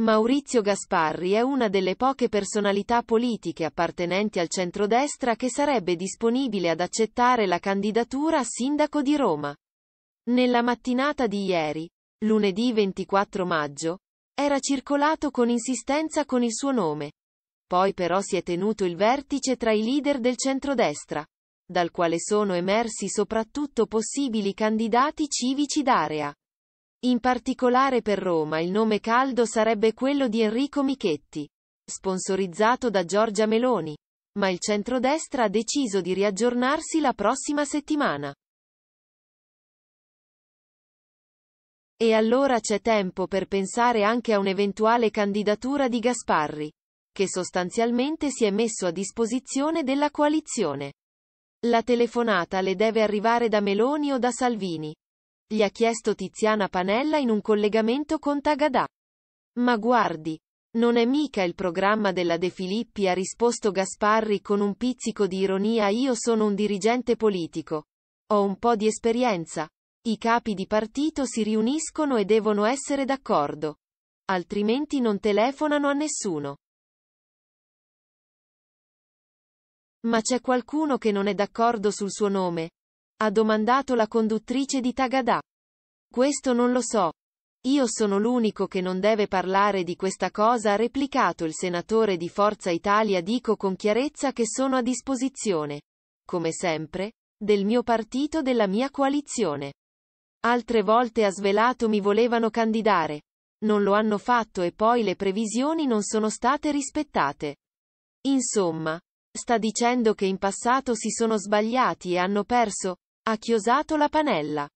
Maurizio Gasparri è una delle poche personalità politiche appartenenti al centrodestra che sarebbe disponibile ad accettare la candidatura a sindaco di Roma. Nella mattinata di ieri, lunedì 24 maggio, era circolato con insistenza con il suo nome. Poi però si è tenuto il vertice tra i leader del centrodestra, dal quale sono emersi soprattutto possibili candidati civici d'area. In particolare per Roma il nome caldo sarebbe quello di Enrico Michetti, sponsorizzato da Giorgia Meloni. Ma il centrodestra ha deciso di riaggiornarsi la prossima settimana. E allora c'è tempo per pensare anche a un'eventuale candidatura di Gasparri che sostanzialmente si è messo a disposizione della coalizione. La telefonata le deve arrivare da Meloni o da Salvini gli ha chiesto Tiziana Panella in un collegamento con Tagadà. Ma guardi, non è mica il programma della De Filippi ha risposto Gasparri con un pizzico di ironia io sono un dirigente politico. Ho un po' di esperienza. I capi di partito si riuniscono e devono essere d'accordo. Altrimenti non telefonano a nessuno. Ma c'è qualcuno che non è d'accordo sul suo nome, ha domandato la conduttrice di Tagadà. Questo non lo so. Io sono l'unico che non deve parlare di questa cosa ha replicato il senatore di Forza Italia dico con chiarezza che sono a disposizione. Come sempre, del mio partito della mia coalizione. Altre volte ha svelato mi volevano candidare. Non lo hanno fatto e poi le previsioni non sono state rispettate. Insomma, sta dicendo che in passato si sono sbagliati e hanno perso, ha chiosato la panella.